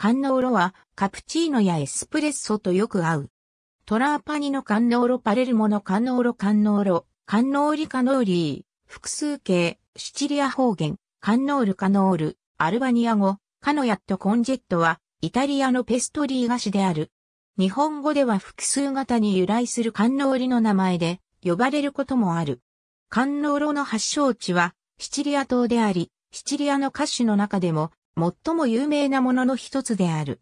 カンノーロはカプチーノやエスプレッソとよく合う。トラーパニのカンノーロパレルモのカンノーロカンノーロ、カンノーリカノーリー、複数形、シチリア方言、カンノールカノール、アルバニア語、カノヤットコンジェットはイタリアのペストリー菓子である。日本語では複数型に由来するカンノーリの名前で呼ばれることもある。カンノーロの発祥地はシチリア島であり、シチリアの歌手の中でも最も有名なものの一つである。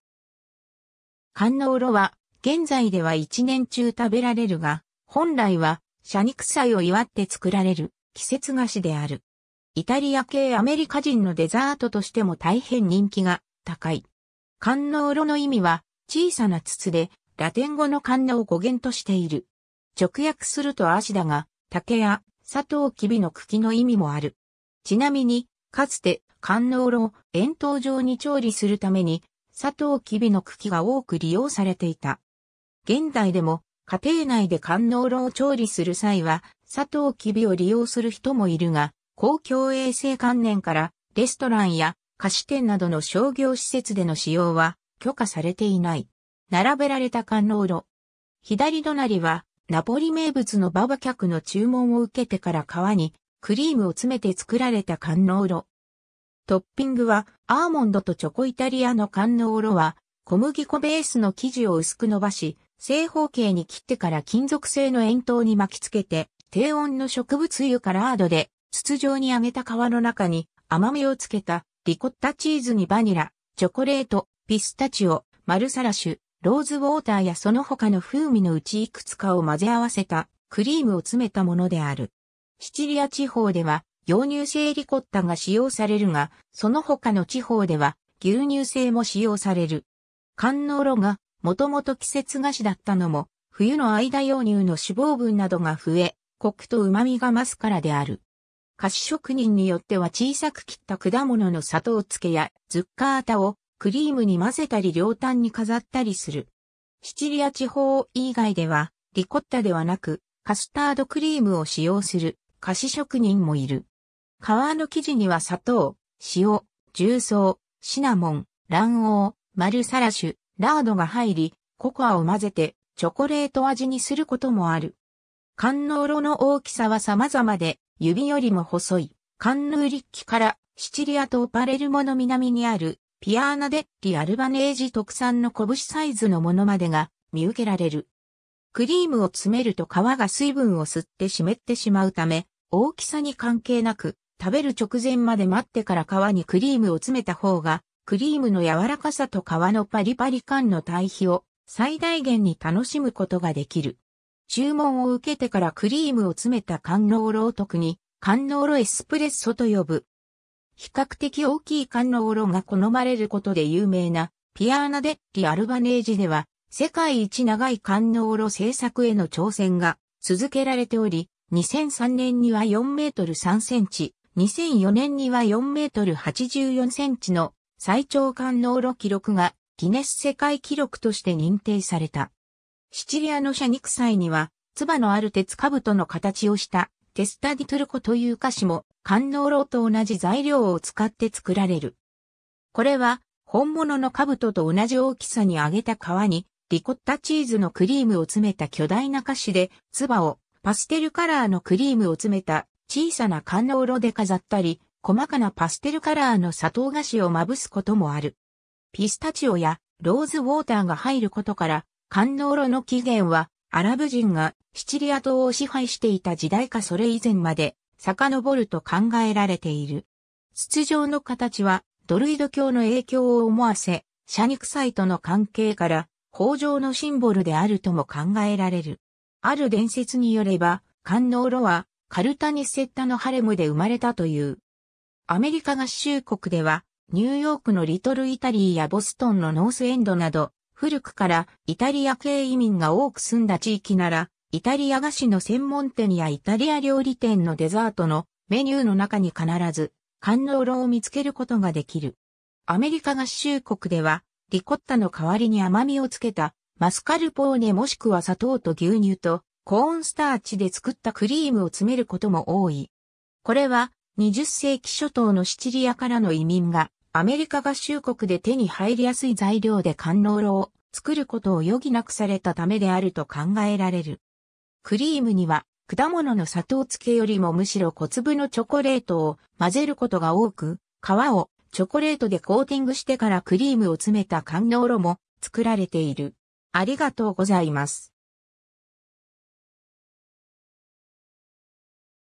観音炉は、現在では一年中食べられるが、本来は、社肉祭を祝って作られる、季節菓子である。イタリア系アメリカ人のデザートとしても大変人気が高い。観音炉の意味は、小さな筒で、ラテン語の観音を語源としている。直訳すると足だが、竹や、サトウキビの茎の意味もある。ちなみに、かつて、官能炉を円筒状に調理するために、砂糖きびの茎が多く利用されていた。現代でも、家庭内で官能炉を調理する際は、砂糖きびを利用する人もいるが、公共衛生観念から、レストランや菓子店などの商業施設での使用は許可されていない。並べられた官能炉。左隣は、ナポリ名物のババ客の注文を受けてから川にクリームを詰めて作られた甘音炉。トッピングは、アーモンドとチョコイタリアの甘音炉は、小麦粉ベースの生地を薄く伸ばし、正方形に切ってから金属製の円筒に巻き付けて、低温の植物油からラードで、筒状に揚げた皮の中に甘みをつけたリコッタチーズにバニラ、チョコレート、ピスタチオ、マルサラシュ、ローズウォーターやその他の風味のうちいくつかを混ぜ合わせたクリームを詰めたものである。シチリア地方では、羊乳製リコッタが使用されるが、その他の地方では、牛乳製も使用される。観音炉が、もともと季節菓子だったのも、冬の間羊乳の脂肪分などが増え、コクと旨味が増すからである。菓子職人によっては小さく切った果物の砂糖漬けやズッカータをクリームに混ぜたり両端に飾ったりする。シチリア地方以外ではリコッタではなくカスタードクリームを使用する菓子職人もいる。皮の生地には砂糖、塩、重曹、シナモン、卵黄、マルサラシュ、ラードが入り、ココアを混ぜてチョコレート味にすることもある。ノー炉の大きさは様々で、指よりも細い、カンヌーリッキからシチリアとパレルモの南にあるピアーナデッリアルバネージ特産の拳サイズのものまでが見受けられる。クリームを詰めると皮が水分を吸って湿ってしまうため、大きさに関係なく、食べる直前まで待ってから皮にクリームを詰めた方が、クリームの柔らかさと皮のパリパリ感の対比を最大限に楽しむことができる。注文を受けてからクリームを詰めた甘濃炉を特に、甘濃炉エスプレッソと呼ぶ。比較的大きい甘濃炉が好まれることで有名な、ピアーナデッリ・アルバネージでは、世界一長い観音炉製作への挑戦が続けられており、2003年には4メートル3センチ、2004年には4メートル84センチの最長観音炉記録がギネス世界記録として認定された。シチリアの社肉祭には、唾のある鉄兜の形をしたテスタディトルコという菓子も、観音炉と同じ材料を使って作られる。これは、本物の兜と同じ大きさに揚げた皮に、リコッタチーズのクリームを詰めた巨大な菓子で、ツバをパステルカラーのクリームを詰めた小さな観炉で飾ったり、細かなパステルカラーの砂糖菓子をまぶすこともある。ピスタチオやローズウォーターが入ることから、観炉の起源はアラブ人がシチリア島を支配していた時代かそれ以前まで遡ると考えられている。筒状の形はドルイド教の影響を思わせ、シャニクサイとの関係から工場のシンボルであるとも考えられる。ある伝説によれば、観音炉はカルタニセッタのハレムで生まれたという。アメリカ合衆国では、ニューヨークのリトルイタリーやボストンのノースエンドなど、古くからイタリア系移民が多く住んだ地域なら、イタリア菓子の専門店やイタリア料理店のデザートのメニューの中に必ず、観音炉を見つけることができる。アメリカ合衆国では、リコッタの代わりに甘みをつけた、マスカルポーネもしくは砂糖と牛乳と、コーンスターチで作ったクリームを詰めることも多い。これは、20世紀初頭のシチリアからの移民が、アメリカ合衆国で手に入りやすい材料で甘ン炉を作ることを余儀なくされたためであると考えられる。クリームには、果物の砂糖漬けよりもむしろ小粒のチョコレートを混ぜることが多く、皮をチョコレートでコーティングしてからクリームを詰めた感動炉も作られている。ありがとうございます。